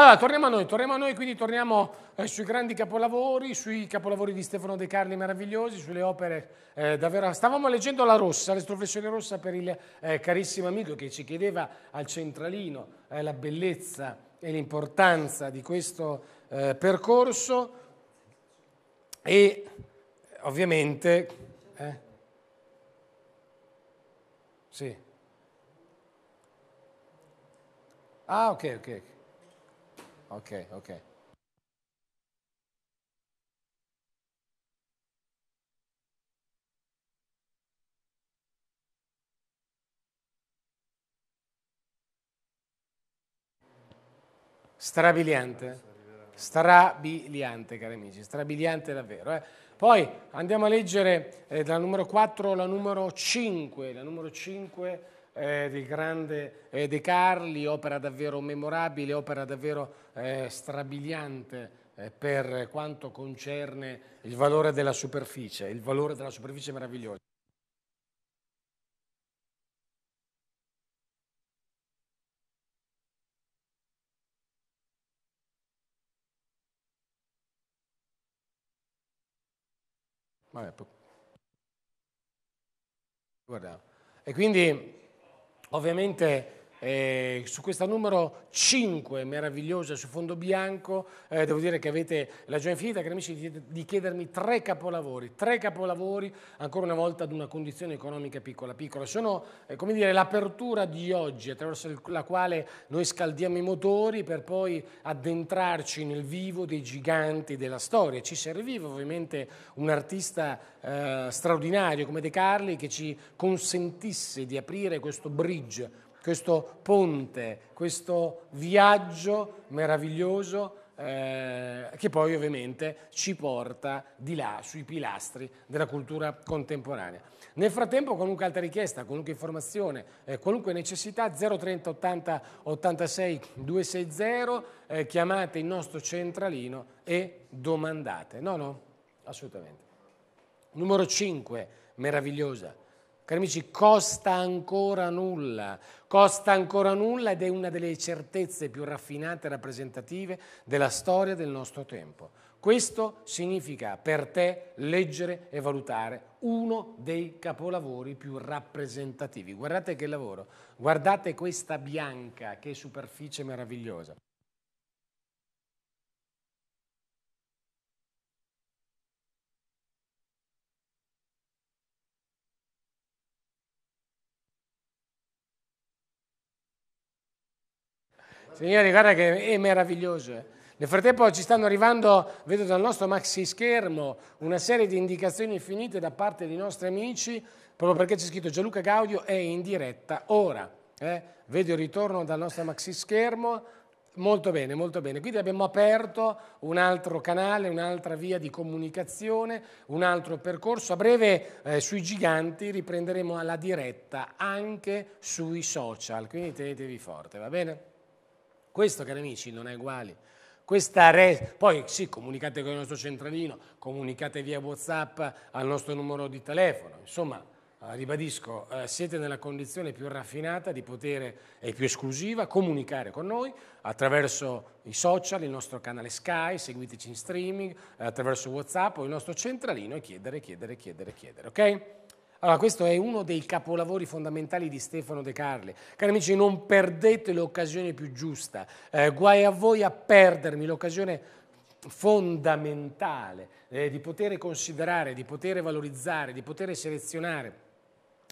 Allora, torniamo a noi, torniamo a noi, quindi torniamo eh, sui grandi capolavori, sui capolavori di Stefano De Carli meravigliosi, sulle opere eh, davvero... Stavamo leggendo La Rossa, l'estrofessione rossa per il eh, carissimo amico che ci chiedeva al centralino eh, la bellezza e l'importanza di questo eh, percorso e ovviamente... Eh, Sì. Ah, ok, ok ok, ok. Strabiliante, strabiliante cari amici, strabiliante davvero. Eh? Poi andiamo a leggere eh, dalla numero 4 la numero 5, la numero 5 eh, del grande eh, De Carli, opera davvero memorabile, opera davvero eh, strabiliante eh, per quanto concerne il valore della superficie, il valore della superficie meravigliosa. Vabbè, guardiamo. E quindi Ovviamente eh, su questa numero 5 meravigliosa su fondo bianco eh, devo dire che avete la gioia infinita cari amici di, chiedermi tre capolavori tre capolavori ancora una volta ad una condizione economica piccola piccola sono eh, come dire l'apertura di oggi attraverso il, la quale noi scaldiamo i motori per poi addentrarci nel vivo dei giganti della storia ci serviva ovviamente un artista eh, straordinario come De Carli che ci consentisse di aprire questo bridge questo ponte, questo viaggio meraviglioso eh, che poi ovviamente ci porta di là sui pilastri della cultura contemporanea. Nel frattempo qualunque altra richiesta, qualunque informazione, eh, qualunque necessità 030 80 86 260 eh, chiamate il nostro centralino e domandate. No, no, assolutamente. Numero 5, meravigliosa Cari amici, costa ancora nulla, costa ancora nulla ed è una delle certezze più raffinate e rappresentative della storia del nostro tempo. Questo significa per te leggere e valutare uno dei capolavori più rappresentativi. Guardate che lavoro, guardate questa bianca, che superficie meravigliosa. Signori, guarda che è meraviglioso. Nel frattempo ci stanno arrivando, vedo dal nostro maxi schermo, una serie di indicazioni infinite da parte dei nostri amici, proprio perché c'è scritto Gianluca Gaudio è in diretta ora. Eh? Vedo il ritorno dal nostro maxi schermo, molto bene, molto bene. Quindi abbiamo aperto un altro canale, un'altra via di comunicazione, un altro percorso. A breve eh, sui giganti riprenderemo alla diretta anche sui social, quindi tenetevi forte, va bene? Questo, cari amici, non è uguale. Re... Poi sì, comunicate con il nostro centralino, comunicate via Whatsapp al nostro numero di telefono. Insomma, eh, ribadisco, eh, siete nella condizione più raffinata di poter e più esclusiva comunicare con noi attraverso i social, il nostro canale Sky, seguiteci in streaming, eh, attraverso Whatsapp o il nostro centralino e chiedere, chiedere, chiedere, chiedere, ok? Allora, questo è uno dei capolavori fondamentali di Stefano De Carli. Cari amici, non perdete l'occasione più giusta. Eh, guai a voi a perdermi l'occasione fondamentale eh, di poter considerare, di poter valorizzare, di poter selezionare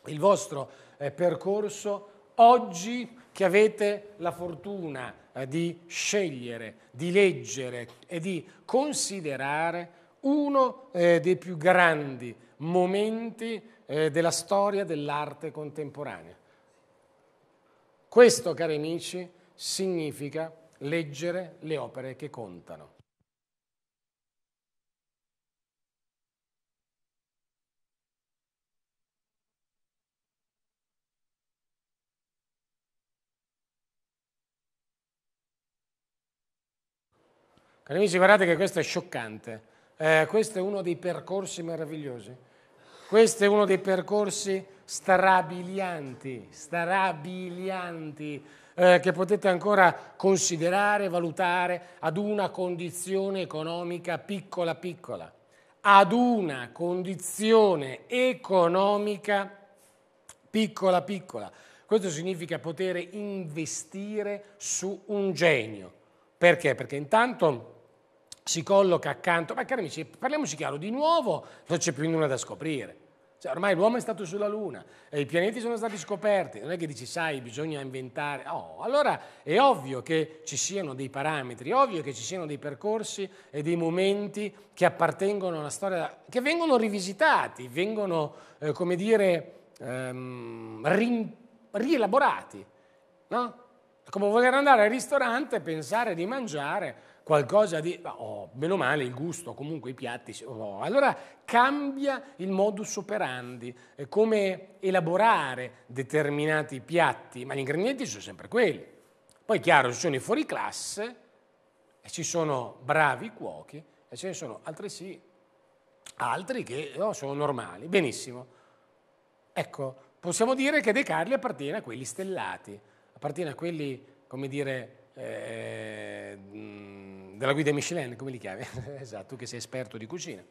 il vostro eh, percorso oggi che avete la fortuna eh, di scegliere, di leggere e di considerare uno eh, dei più grandi momenti eh, della storia dell'arte contemporanea. Questo, cari amici, significa leggere le opere che contano. Cari amici, guardate che questo è scioccante. Eh, questo è uno dei percorsi meravigliosi. Questo è uno dei percorsi strabilianti, strabilianti eh, che potete ancora considerare, valutare ad una condizione economica piccola piccola, ad una condizione economica piccola piccola. Questo significa poter investire su un genio. Perché? Perché intanto si colloca accanto, ma cari amici, parliamoci chiaro, di nuovo non c'è più nulla da scoprire. Cioè, ormai l'uomo è stato sulla Luna, e i pianeti sono stati scoperti, non è che dici sai bisogna inventare, no, allora è ovvio che ci siano dei parametri, è ovvio che ci siano dei percorsi e dei momenti che appartengono alla storia, che vengono rivisitati, vengono, eh, come dire, ehm, ri- rielaborati, no? Come voler andare al ristorante e pensare di mangiare qualcosa di... Oh, meno male il gusto, comunque i piatti... Oh, allora cambia il modus operandi, come elaborare determinati piatti, ma gli ingredienti sono sempre quelli. Poi è chiaro, ci sono i fuoriclasse, e ci sono bravi cuochi, e ce ne sono altresì altri che no, oh, sono normali. Benissimo. Ecco, possiamo dire che De Carli appartiene a quelli stellati, appartiene a quelli, come dire, eh, della guida Michelin, come li chiami? esatto, tu che sei esperto di cucina.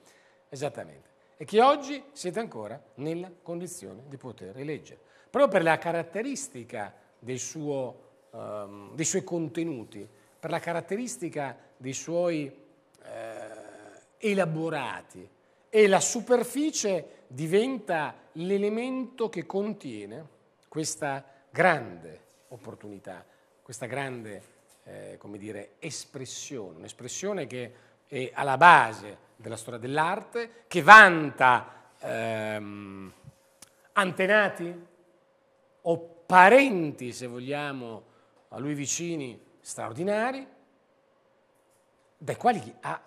Esattamente. E che oggi siete ancora nella condizione di poter eleggere. Proprio per la caratteristica suo, um, dei suoi contenuti, per la caratteristica dei suoi eh, elaborati. E la superficie diventa l'elemento che contiene questa grande opportunità, questa grande eh, come dire, espressione, un'espressione che è alla base della storia dell'arte, che vanta ehm, antenati o parenti, se vogliamo, a lui vicini straordinari, dai quali ha,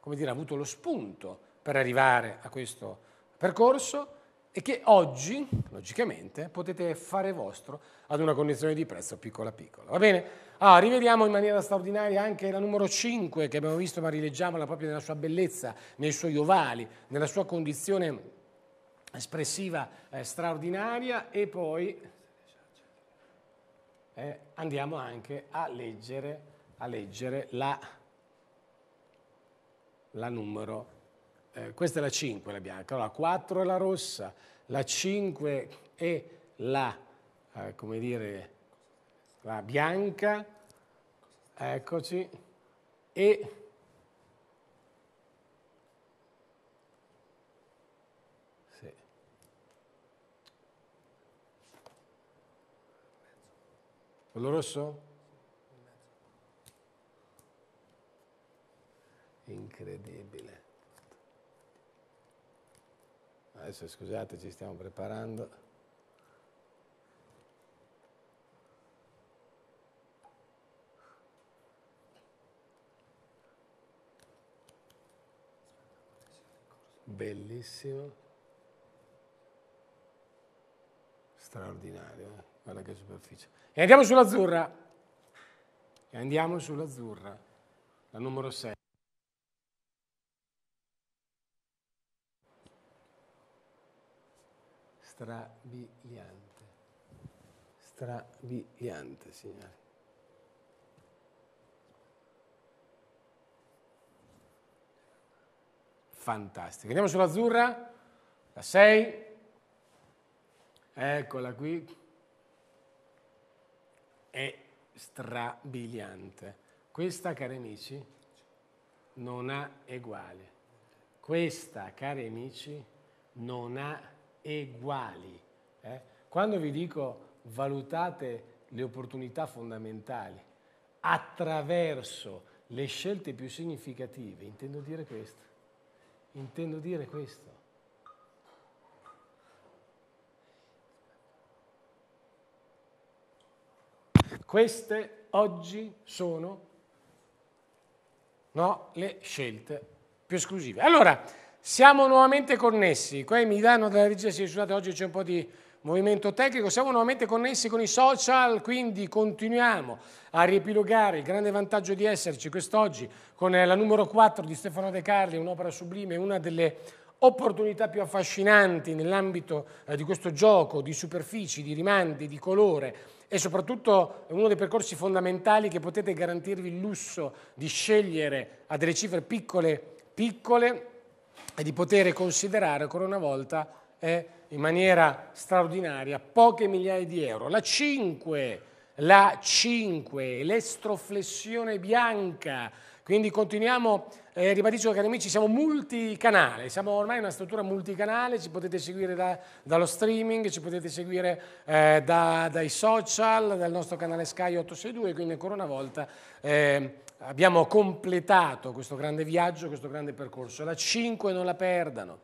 come dire, avuto lo spunto per arrivare a questo percorso e che oggi, logicamente, potete fare vostro ad una condizione di prezzo piccola piccola. Va bene? Ah, rivediamo in maniera straordinaria anche la numero 5 che abbiamo visto, ma rileggiamola proprio nella sua bellezza, nei suoi ovali, nella sua condizione espressiva eh, straordinaria e poi eh, andiamo anche a leggere, a leggere la, la numero eh, questa è la 5, la bianca, allora la 4 è la rossa, la 5 è la, eh, come dire, la bianca, eccoci, e sì. quello rosso? Incredibile. adesso scusate ci stiamo preparando. Bellissimo, straordinario, eh? guarda che superficie. E andiamo sull'azzurra, e andiamo sull'azzurra, la numero 6. strabiliante, strabiliante, signori. Fantastica. Andiamo sull'azzurra, la 6, eccola qui, è strabiliante. Questa, cari amici, non ha eguale. Questa, cari amici, non ha eguale eguali. Eh? Quando vi dico valutate le opportunità fondamentali attraverso le scelte più significative, intendo dire questo. Intendo dire questo. Queste oggi sono no, le scelte più esclusive. Allora, siamo nuovamente connessi, qua in Milano della regia si scusate oggi c'è un po' di movimento tecnico, siamo nuovamente connessi con i social, quindi continuiamo a riepilogare il grande vantaggio di esserci quest'oggi con eh, la numero 4 di Stefano De Carli, un'opera sublime, una delle opportunità più affascinanti nell'ambito eh, di questo gioco di superfici, di rimandi, di colore e soprattutto uno dei percorsi fondamentali che potete garantirvi il lusso di scegliere a delle cifre piccole, piccole e di poter considerare ancora una volta eh, in maniera straordinaria poche migliaia di euro. La 5, la 5, l'estroflessione bianca, quindi continuiamo, eh, ribadisco cari amici, siamo multicanale, siamo ormai una struttura multicanale, ci potete seguire da, dallo streaming, ci potete seguire eh, da, dai social, dal nostro canale Sky 862, quindi ancora una volta... Eh, abbiamo completato questo grande viaggio, questo grande percorso. La 5 non la perdano.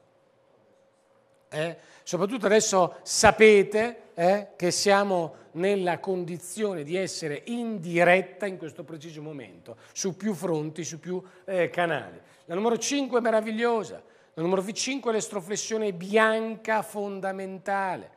Eh? Soprattutto adesso sapete eh, che siamo nella condizione di essere in diretta in questo preciso momento, su più fronti, su più eh, canali. La numero 5 è meravigliosa, la numero 5 è l'estroflessione bianca fondamentale.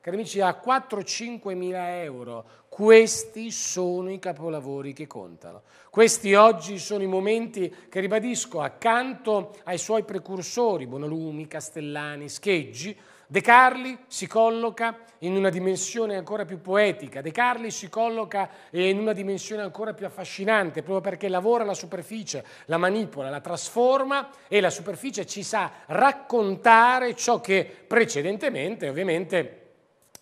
Cari amici, a 4-5 mila euro questi sono i capolavori che contano. Questi oggi sono i momenti che, ribadisco, accanto ai suoi precursori, Bonalumi, Castellani, Scheggi, De Carli si colloca in una dimensione ancora più poetica, De Carli si colloca in una dimensione ancora più affascinante, proprio perché lavora la superficie, la manipola, la trasforma e la superficie ci sa raccontare ciò che precedentemente ovviamente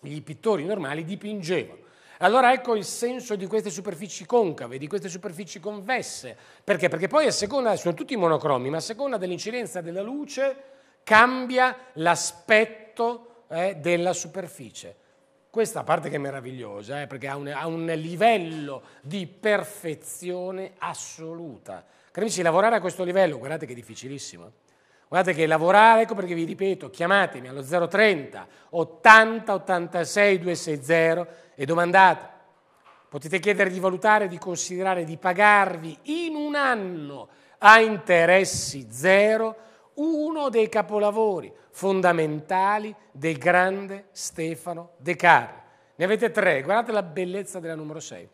i pittori normali dipingevano. Allora ecco il senso di queste superfici concave, di queste superfici convesse. Perché? Perché poi a seconda, sono tutti monocromi, ma a seconda dell'incidenza della luce cambia l'aspetto eh, della superficie. Questa parte che è meravigliosa, eh, perché ha un, ha un livello di perfezione assoluta. Cari amici, lavorare a questo livello, guardate che è difficilissimo Guardate che lavorare, ecco perché vi ripeto, chiamatemi allo 030 80 86 260 e domandate. Potete chiedere di valutare, di considerare, di pagarvi in un anno a interessi zero uno dei capolavori fondamentali del grande Stefano De Carlo. Ne avete tre, guardate la bellezza della numero 6.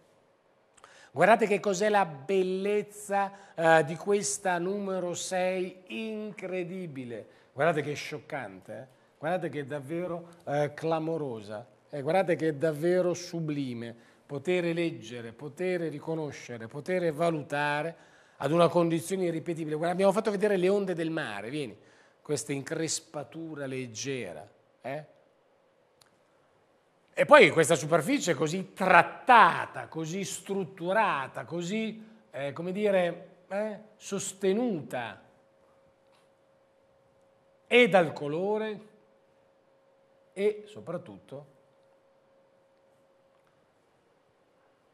Guardate che cos'è la bellezza eh, di questa numero 6, incredibile. Guardate che scioccante, eh? guardate che è davvero eh, clamorosa, guardate che è davvero sublime poter leggere, poter riconoscere, poter valutare ad una condizione irripetibile. Guarda, abbiamo fatto vedere le onde del mare, vieni, questa increspatura leggera. Eh? E poi questa superficie così trattata, così strutturata, così, eh, come dire, eh, sostenuta e dal colore e soprattutto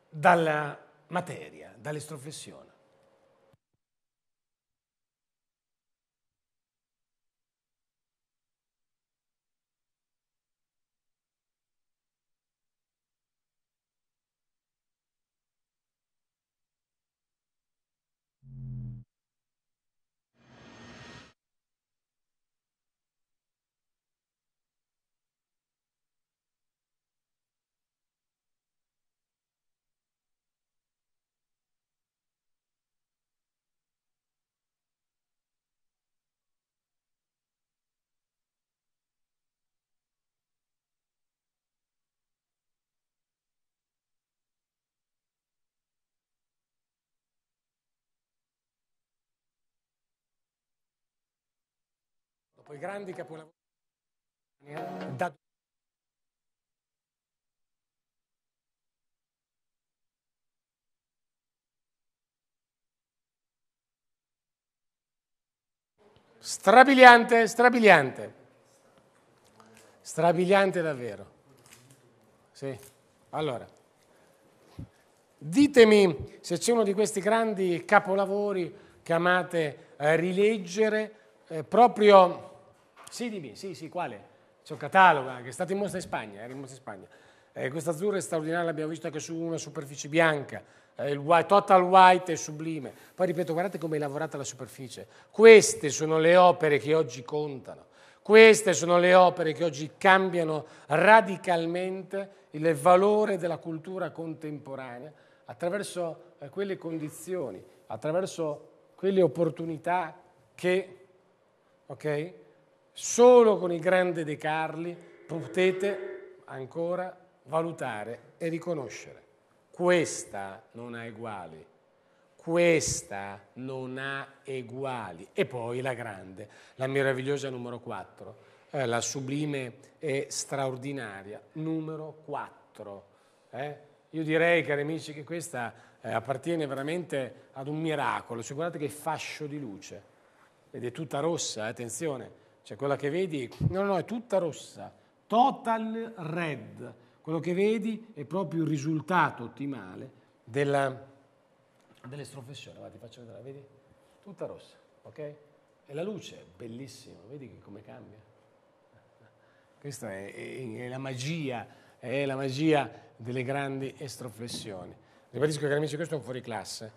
dalla materia, dall'estroflessione. i grandi capolavori da strabiliante, strabiliante, strabiliante davvero. Sì, allora, ditemi se c'è uno di questi grandi capolavori che amate eh, rileggere eh, proprio sì, dimmi, sì, sì, quale? C'è un catalogo anche, eh, è stato in mostra in Spagna, era in mostra in Spagna. Eh, questa azzurra è straordinaria, l'abbiamo visto anche su una superficie bianca, eh, il white, total white è sublime. Poi ripeto, guardate come è lavorata la superficie. Queste sono le opere che oggi contano, queste sono le opere che oggi cambiano radicalmente il valore della cultura contemporanea attraverso eh, quelle condizioni, attraverso quelle opportunità che, ok? Solo con il grande De Carli potete ancora valutare e riconoscere. Questa non ha eguali, questa non ha eguali. E poi la grande, la meravigliosa numero 4, eh, la sublime e straordinaria numero 4. Eh? Io direi, cari amici, che questa eh, appartiene veramente ad un miracolo. Cioè, guardate che fascio di luce, ed è tutta rossa, eh, attenzione cioè quella che vedi, no, no, è tutta rossa, total red. Quello che vedi è proprio il risultato ottimale della, dell'estrofessione. Guarda, ti faccio vedere, vedi? Tutta rossa, ok? E la luce bellissima, vedi come cambia? Questa è, è, è la magia, è la magia delle grandi estroflessioni. Ribadisco che amici, questo è un fuoriclasse.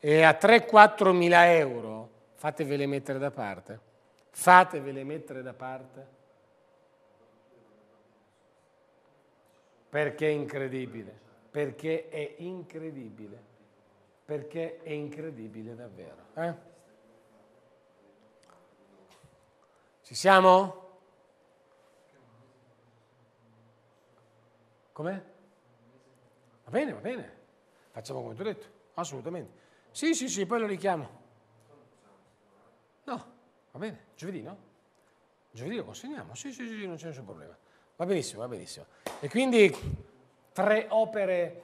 E a 3-4 mila euro fatevele mettere da parte Fatevele mettere da parte. Perché è incredibile, perché è incredibile, perché è incredibile davvero. Eh? Ci siamo? Com'è? Va bene, va bene. Facciamo come ti ho detto, assolutamente. Sì, sì, sì, poi lo richiamo. No, va bene. Giovedì no? Giovedì lo consegniamo? Sì, sì, sì, non c'è nessun problema. Va benissimo, va benissimo. E quindi tre opere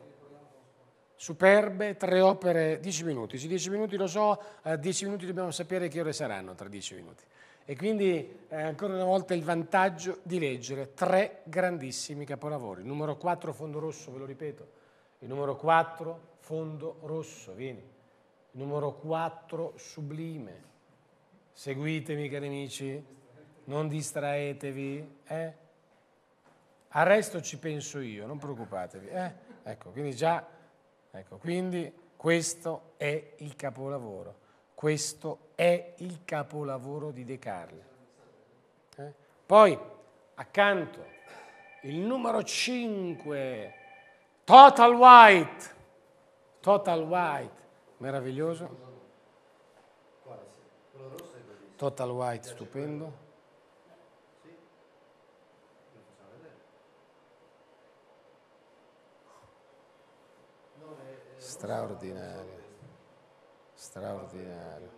superbe, tre opere, dieci minuti. Sì, dieci minuti lo so, eh, dieci minuti dobbiamo sapere che ore saranno tra dieci minuti. E quindi eh, ancora una volta il vantaggio di leggere tre grandissimi capolavori. Il numero 4 fondo rosso, ve lo ripeto. Il numero 4 fondo rosso, vieni. Il numero 4 sublime. Seguitemi, cari amici, non distraetevi. Eh? Al resto ci penso io, non preoccupatevi. Eh? Ecco, quindi già, ecco, quindi questo è il capolavoro. Questo è il capolavoro di De Carli. Eh? Poi, accanto, il numero 5, Total White. Total White, meraviglioso. Quello rosso Total white, stupendo. Straordinario, straordinario.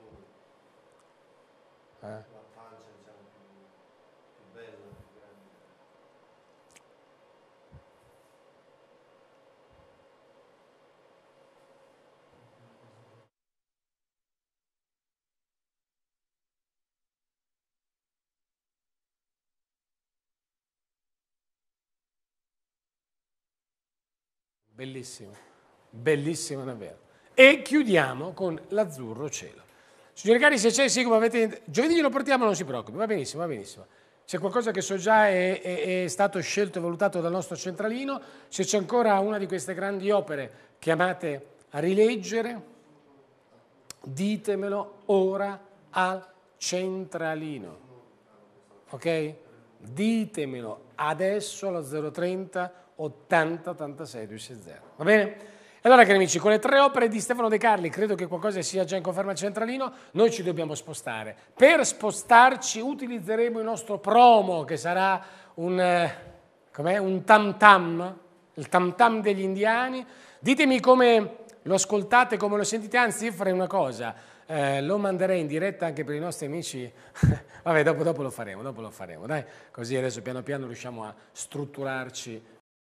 Eh? bellissimo, bellissimo davvero. E chiudiamo con l'azzurro cielo. Signori cari, se c'è, sì, come avete... Giovedì lo portiamo, non si preoccupi, va benissimo, va benissimo. C'è qualcosa che so già è, è, è stato scelto e valutato dal nostro centralino, se c'è ancora una di queste grandi opere chiamate a rileggere, ditemelo ora al centralino. Ok? Ditemelo adesso allo 030 8086 260. Va bene? E allora cari amici, con le tre opere di Stefano De Carli, credo che qualcosa sia già in conferma al centralino, noi ci dobbiamo spostare. Per spostarci utilizzeremo il nostro promo, che sarà un, eh, un tam tam, il tam tam degli indiani. Ditemi come lo ascoltate, come lo sentite, anzi farei una cosa, eh, lo manderei in diretta anche per i nostri amici, vabbè dopo, dopo lo faremo, dopo lo faremo, dai, così adesso piano piano riusciamo a strutturarci